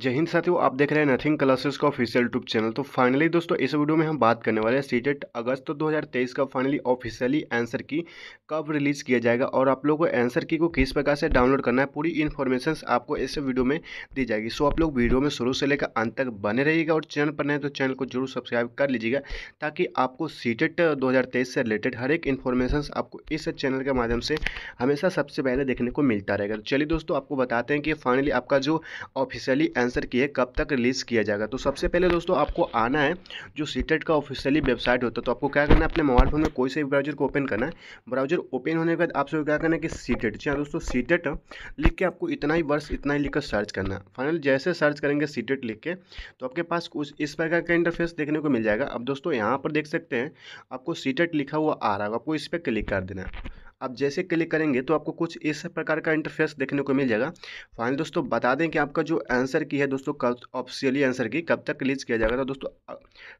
जय हिंद साथियों आप देख रहे हैं नथिंग क्लासेस का ऑफिशियल यूट्यूब चैनल तो फाइनली दोस्तों इस वीडियो में हम बात करने वाले हैं सीटेट अगस्त 2023 का फाइनली ऑफिशियली आंसर की कब रिलीज़ किया जाएगा और आप लोगों को आंसर की को किस प्रकार से डाउनलोड करना है पूरी इन्फॉर्मेशन आपको इस वीडियो में दी जाएगी सो आप लोग वीडियो में शुरू से लेकर अंत तक बने रहिएगा और चैनल पर नहीं तो चैनल को जरूर सब्सक्राइब कर लीजिएगा ताकि आपको सीटेट दो से रिलेटेड हर एक इन्फॉर्मेशन आपको इस चैनल के माध्यम से हमेशा सबसे पहले देखने को मिलता रहेगा तो चलिए दोस्तों आपको बताते हैं कि फाइनली आपका जो ऑफिशियली आंसर की है कब तक रिलीज़ किया जाएगा तो सबसे पहले दोस्तों आपको आना है जो सीटेट का ऑफिशियली वेबसाइट होता है तो आपको क्या करना है अपने मोबाइल फ़ोन में कोई से ब्राउजर को ओपन करना है ब्राउजर ओपन होने के बाद आपसे क्या करना है कि सीटेट जी हाँ दोस्तों सीटेट लिख के आपको इतना ही वर्ष इतना ही लिखकर सर्च करना है फाइनल जैसे सर्च करेंगे सीटेट लिख के तो आपके पास कुछ इस प्रकार का इंटरफेस देखने को मिल जाएगा अब दोस्तों यहाँ पर देख सकते हैं आपको सीटेट लिखा हुआ आ रहा है आपको इस पर क्लिक कर देना है आप जैसे क्लिक करेंगे तो आपको कुछ इस प्रकार का इंटरफेस देखने को मिल जाएगा फाइनल दोस्तों बता दें कि आपका जो आंसर की है दोस्तों कब ऑफिशियली आंसर की कब तक रिलीज़ किया जाएगा तो दोस्तों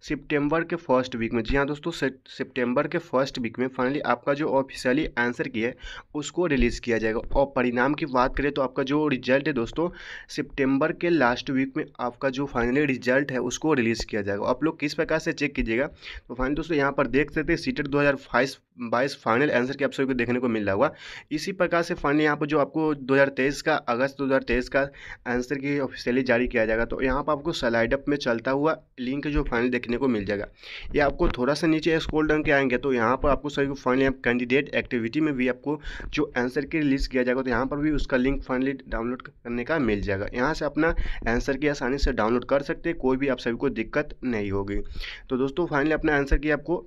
सितंबर के फर्स्ट वीक में जी हाँ दोस्तों सितंबर के फर्स्ट वीक में फाइनली आपका जो ऑफिशियली आंसर की है उसको रिलीज़ किया जाएगा और परिणाम की बात करें तो आपका जो रिजल्ट है दोस्तों सेप्टेम्बर के लास्ट वीक में आपका जो फाइनली रिजल्ट है उसको रिलीज़ किया जाएगा आप लोग किस प्रकार से चेक कीजिएगा तो फाइनल दोस्तों यहाँ पर देख सकते हैं सीटेट दो बाईस फाइनल आंसर के आप सभी को देखने को मिल रहा होगा इसी प्रकार से फाइनल यहाँ पर जो आपको 2023 का अगस्त 2023 का आंसर की ऑफिशियली जारी किया जाएगा तो यहाँ पर आपको स्लाइडअप में चलता हुआ लिंक जो फाइनल देखने को मिल जाएगा ये आपको थोड़ा सा नीचे स्कोल डाउन के आएंगे तो यहाँ पर आपको सभी को फाइनल कैंडिडेट एक्टिविटी में भी आपको जो आंसर की रिलीज़ किया जाएगा तो यहाँ पर भी उसका लिंक फाइनली डाउनलोड करने का मिल जाएगा यहाँ से अपना आंसर की आसानी से डाउनलोड कर सकते कोई भी आप सभी को दिक्कत नहीं होगी तो दोस्तों फाइनली अपना आंसर की आपको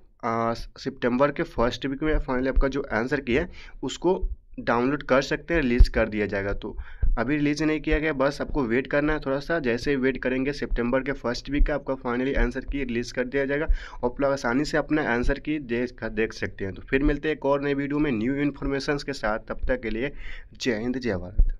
सितंबर के फर्स्ट वीक में फाइनली आपका जो आंसर किया है उसको डाउनलोड कर सकते हैं रिलीज़ कर दिया जाएगा तो अभी रिलीज़ नहीं किया गया बस आपको वेट करना है थोड़ा सा जैसे वेट करेंगे सितंबर के फर्स्ट वीक का आपका फाइनली आंसर की रिलीज़ कर दिया जाएगा और आप लोग आसानी से अपना आंसर की देख देख सकते हैं तो फिर मिलते हैं एक और नए वीडियो में न्यू इन्फॉर्मेशन के साथ तब तक के लिए जय हिंद जय भारत